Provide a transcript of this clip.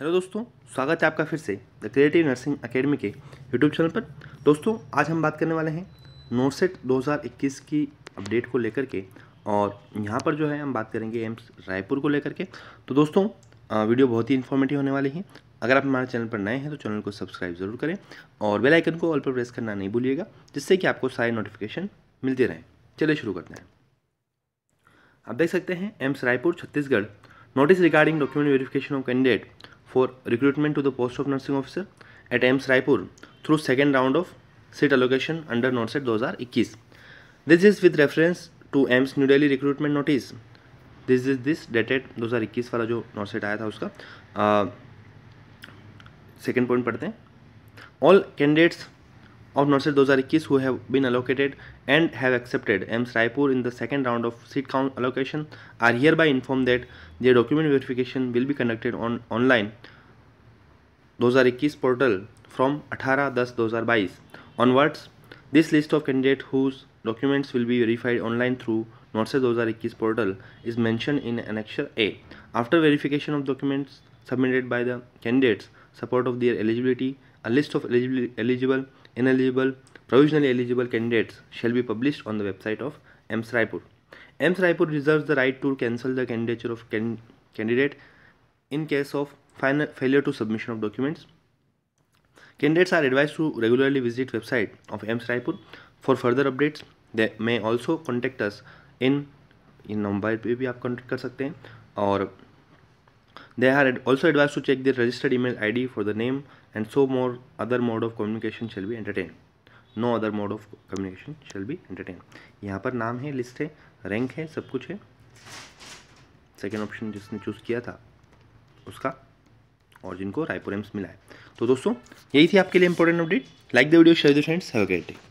Hello दोस्तों स्वागत है आपका फिर से द क्रिएटिव नर्सिंग अकेडमी के यूट्यूब चैनल पर दोस्तों आज हम बात करने वाले हैं नोसेट 2021 की अपडेट को लेकर के और यहाँ पर जो है हम बात करेंगे एम्स रायपुर को लेकर के तो दोस्तों वीडियो बहुत ही इन्फॉर्मेटिव होने वाली है अगर आप हमारे चैनल पर नए हैं तो चैनल को सब्सक्राइब ज़रूर करें और बेलाइकन को ऑल पर प्रेस करना नहीं भूलिएगा जिससे कि आपको सारे नोटिफिकेशन मिलते रहें चले शुरू करते हैं आप देख सकते हैं AIIMS Raipur Chhattisgarh notice regarding document verification of candidate for recruitment to the post of nursing officer at AIMS Raipur through second round of seat allocation under NORSET 2021. This is with reference to AIIMS New Delhi recruitment notice this is this dated 2021 वाला जो नोटसेट आया था उसका second point पढ़ते हैं all candidates of Nurse 2021 who have been allocated and have accepted AMS Raipur in the second round of seat count allocation are hereby informed that their document verification will be conducted on online 2021 portal from 18-10-2022 onwards. This list of candidates whose documents will be verified online through Norse 2021 portal is mentioned in Annexure A. After verification of documents submitted by the candidates, support of their eligibility a list of eligible, ineligible, provisionally eligible candidates shall be published on the website of EMS Raipur. EMS Raipur reserves the right to cancel the candidature of can candidate in case of final failure to submission of documents. Candidates are advised to regularly visit website of EMS Raipur for further updates. They may also contact us in in number Maybe you can contact us. They are also advised to check their registered email ID for the name and so more other mode of communication shall be entertained. no other mode of communication shall be entertained yahan par naam hai list hai rank hai sab kuch hai second option जिसने choose किया था उसका और जिनको Raipur AIIMS मिला है तो दोस्तों यही थी आपके लिए important update like the video share the friends have a great day